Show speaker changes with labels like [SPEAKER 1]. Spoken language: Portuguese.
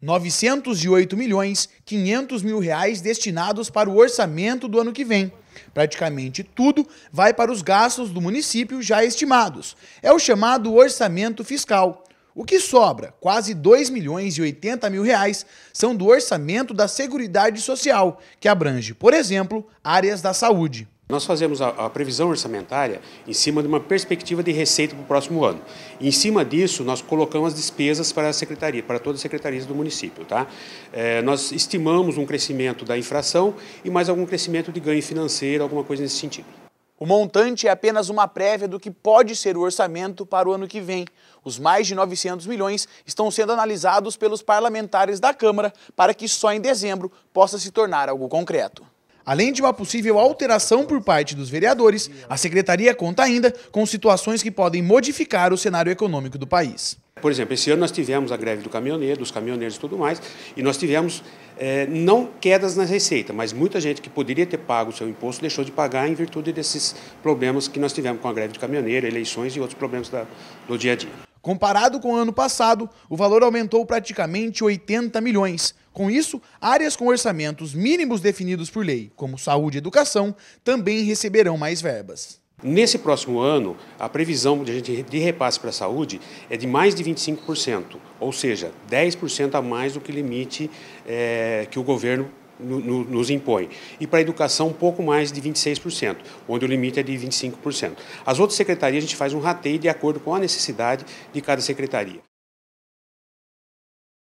[SPEAKER 1] 908 milhões 500 mil reais destinados para o orçamento do ano que vem. Praticamente tudo vai para os gastos do município já estimados. É o chamado orçamento fiscal. O que sobra, quase 2 milhões e 80 mil reais, são do orçamento da Seguridade Social, que abrange,
[SPEAKER 2] por exemplo, áreas da saúde. Nós fazemos a, a, previsão orçamentária em cima de uma perspectiva de receita para o próximo ano. em cima disso, nós colocamos as despesas para a secretaria, para todas as secretarias do município. Tá? É, nós estimamos um crescimento da infração e mais algum crescimento de ganho financeiro, alguma coisa nesse sentido. O montante é apenas uma prévia
[SPEAKER 1] do que pode ser o orçamento para o ano que vem. Os mais de 900 milhões estão sendo analisados pelos parlamentares da Câmara para que só em dezembro possa se tornar algo concreto. Além de uma possível alteração por parte dos vereadores, a secretaria conta ainda com situações que podem modificar o cenário econômico do país.
[SPEAKER 2] Por exemplo, esse ano nós tivemos a greve do caminhoneiro, dos caminhoneiros e tudo mais, e nós tivemos é, não quedas na receita, mas muita gente que poderia ter pago o seu imposto deixou de pagar em virtude desses problemas que nós tivemos com a greve do caminhoneiro, eleições e outros problemas da, do dia a dia.
[SPEAKER 1] Comparado com o ano passado, o valor aumentou praticamente 80 milhões. Com isso, áreas com orçamentos mínimos definidos por lei, como saúde e educação, também receberão mais verbas.
[SPEAKER 2] Nesse próximo ano, a previsão de repasse para a saúde é de mais de 25%, ou seja, 10% a mais do que o limite é, que o governo nos impõe. E para a educação, um pouco mais de 26%, onde o limite é de 25%. As outras secretarias, a gente faz um rateio de acordo com a necessidade de cada secretaria.